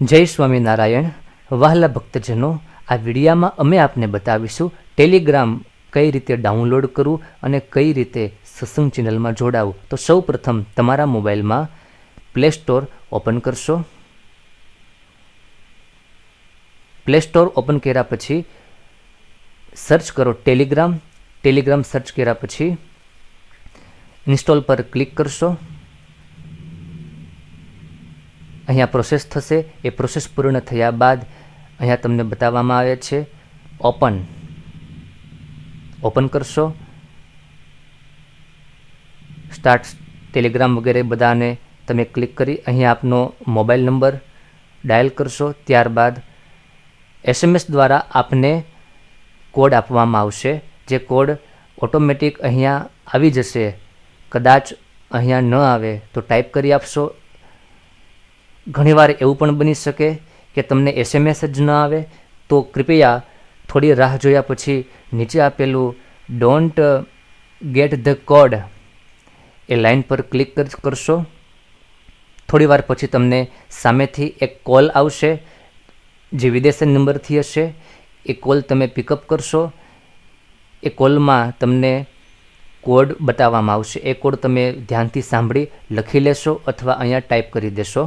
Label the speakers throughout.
Speaker 1: જય સ્વામિનારાયણ વહાલા ભક્તજનો આ વિડીયામાં અમે આપને બતાવીશું ટેલિગ્રામ કઈ રીતે ડાઉનલોડ કરવું અને કઈ રીતે સત્સંગ ચેનલમાં જોડાવું તો સૌ પ્રથમ તમારા મોબાઈલમાં પ્લે સ્ટોર ઓપન કરશો પ્લે સ્ટોર ઓપન કર્યા પછી સર્ચ કરો ટેલિગ્રામ ટેલિગ્રામ સર્ચ કર્યા પછી ઇન્સ્ટોલ પર ક્લિક કરશો અહીંયા પ્રોસેસ થશે એ પ્રોસેસ પૂર્ણ થયા બાદ અહીંયા તમને બતાવવામાં આવે છે ઓપન ઓપન કરશો સ્ટાર્ટ ટેલિગ્રામ વગેરે બધાને તમે ક્લિક કરી અહીં આપનો મોબાઈલ નંબર ડાયલ કરશો ત્યારબાદ એસએમએસ દ્વારા આપને કોડ આપવામાં આવશે જે કોડ ઓટોમેટિક અહીંયા આવી જશે કદાચ અહીંયા ન આવે તો ટાઈપ કરી આપશો ઘણીવાર એવું પણ બની શકે કે તમને એસએમએસ જ ન આવે તો કૃપયા થોડી રાહ જોયા પછી નીચે આપેલું ડોન્ટ ગેટ ધ કોડ એ લાઇન પર ક્લિક કરશો થોડી વાર પછી તમને સામેથી એક કોલ આવશે જે વિદેશી નંબરથી હશે એ કોલ તમે પિકઅપ કરશો એ કોલમાં તમને કોડ બતાવવામાં આવશે એ કોડ તમે ધ્યાનથી સાંભળી લખી લેશો અથવા અહીંયા ટાઈપ કરી દેશો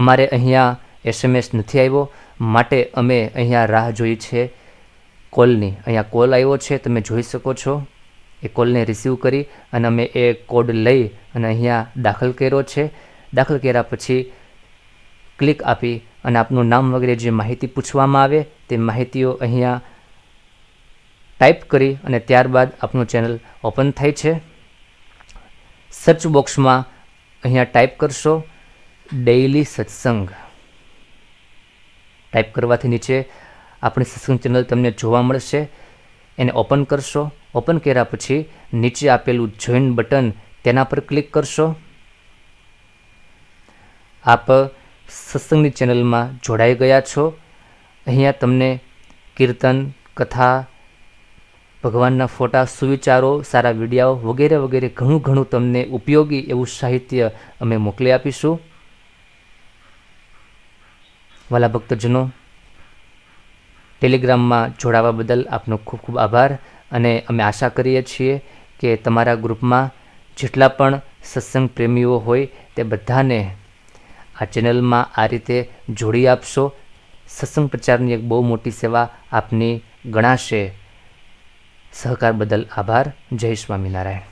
Speaker 1: અમારે અહીંયા એસએમએસ નથી આવ્યો માટે અમે અહીંયા રાહ જોઈ છે કોલની અહીંયા કોલ આવ્યો છે તમે જોઈ શકો છો એ કોલને રિસીવ કરી અને અમે એ કોડ લઈ અને અહીંયા દાખલ કર્યો છે દાખલ કર્યા પછી ક્લિક આપી અને આપનું નામ વગેરે જે માહિતી પૂછવામાં આવે તે માહિતીઓ અહીંયા ટાઈપ કરી અને ત્યારબાદ આપનું ચેનલ ઓપન થાય છે સર્ચ બોક્સમાં અહીંયા ટાઈપ કરશો ડેઇલી સત્સંગ ટાઈપ કરવાથી નીચે આપણી સત્સંગ ચેનલ તમને જોવા મળશે એને ઓપન કરશો ઓપન કર્યા પછી નીચે આપેલું જોઈન બટન તેના પર ક્લિક કરશો આપ સત્સંગની ચેનલમાં જોડાઈ ગયા છો અહીંયા તમને કીર્તન કથા ભગવાનના ફોટા સુવિચારો સારા વિડીયાઓ વગેરે વગેરે ઘણું ઘણું તમને ઉપયોગી એવું સાહિત્ય અમે મોકલી આપીશું વાલા ભક્તજનો ટેલિગ્રામમાં જોડાવા બદલ આપનો ખૂબ ખૂબ આભાર અને અમે આશા કરીએ છીએ કે તમારા ગ્રુપમાં જેટલા પણ સત્સંગ પ્રેમીઓ હોય તે બધાને આ ચેનલમાં આ રીતે જોડી આપશો સત્સંગ પ્રચારની એક બહુ મોટી સેવા આપની ગણાશે સહકાર બદલ આભાર જય સ્વામિનારાયણ